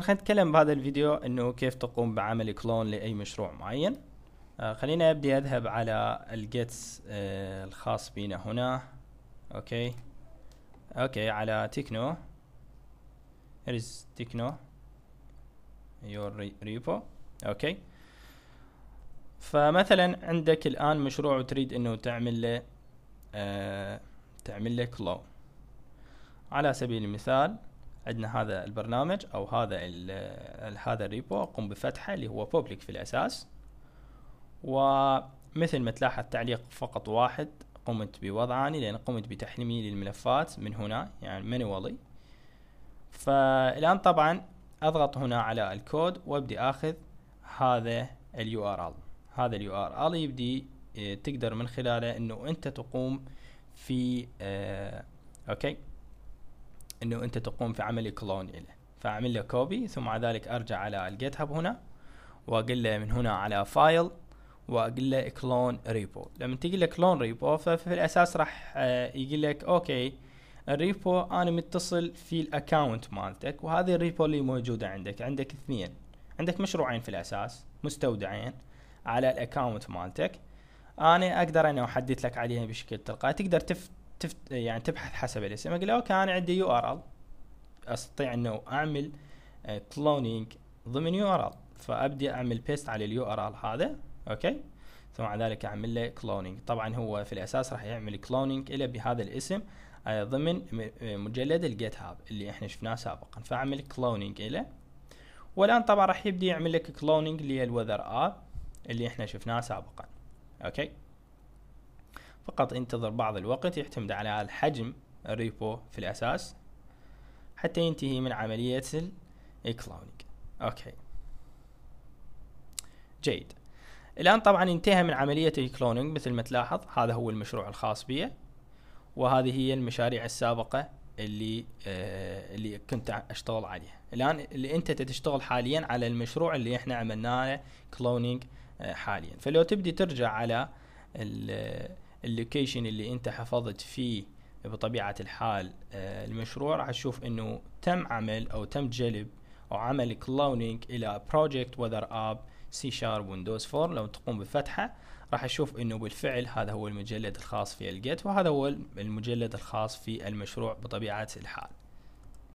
خلينا نتكلم بهذا الفيديو انه كيف تقوم بعمل كلون لاي مشروع معين آه خلينا ابدي اذهب على الجيتس آه الخاص بنا هنا اوكي اوكي على تكنو هيرز تكنو يور ريبو اوكي فمثلا عندك الان مشروع وتريد انه تعمل له آه تعمل له كلون على سبيل المثال عندنا هذا البرنامج او هذا هذا الريبو اقوم بفتحه اللي هو بوبليك في الاساس ومثل ما تلاحظ تعليق فقط واحد قمت بوضعاني لان قمت بتحميل الملفات من هنا يعني مانوالي فالان طبعا اضغط هنا على الكود وابدي اخذ هذا اليو ار ال هذا اليو ار ال يبدي آه، تقدر من خلاله انه انت تقوم في آه اوكي انه انت تقوم في عمل كلون له فاعمل له كوبي ثم بعد ذلك ارجع على الجيت هاب هنا واقول له من هنا على فايل واقول له كلون ريبو لما تقول له كلون ريبو ففي الاساس راح آه، يقول لك اوكي الريبو انا متصل في الاكونت مالتك وهذه الريبو اللي موجوده عندك عندك اثنين عندك مشروعين في الاساس مستودعين على الاكونت مالتك انا اقدر انا احدث لك عليها بشكل تلقائي تقدر تف تفت يعني تبحث حسب الاسم اقول اوكي انا عندي يو ار ال استطيع انه اعمل كلونينج آه، ضمن يو ار ال فابدي اعمل بيست على اليو ار ال هذا اوكي ثم بعد ذلك اعمل له كلونينج طبعا هو في الاساس راح يعمل كلونينج له بهذا الاسم آه، ضمن آه، مجلد الجيت هاب اللي احنا شفناه سابقا فاعمل كلونينج له والان طبعا راح يبدي يعمل لك كلونينج للوذر اب اللي احنا شفناه سابقا اوكي فقط انتظر بعض الوقت يعتمد على الحجم الريبو في الأساس حتى ينتهي من عملية الكلاونينج أوكي جيد الآن طبعا انتهى من عملية الكلونينج مثل ما تلاحظ هذا هو المشروع الخاص بي وهذه هي المشاريع السابقة اللي آه اللي كنت اشتغل عليها الآن اللي أنت تشتغل حاليا على المشروع اللي احنا عملناه كلونينج آه حاليا فلو تبدي ترجع على اللوكيشن اللي انت حفظت فيه بطبيعة الحال آه، المشروع راح تشوف انه تم عمل او تم جلب او عمل كلونينج الى بروجكت وذر اب سي شارب ويندوز 4 لو تقوم بفتحه راح تشوف انه بالفعل هذا هو المجلد الخاص في الجيت وهذا هو المجلد الخاص في المشروع بطبيعة الحال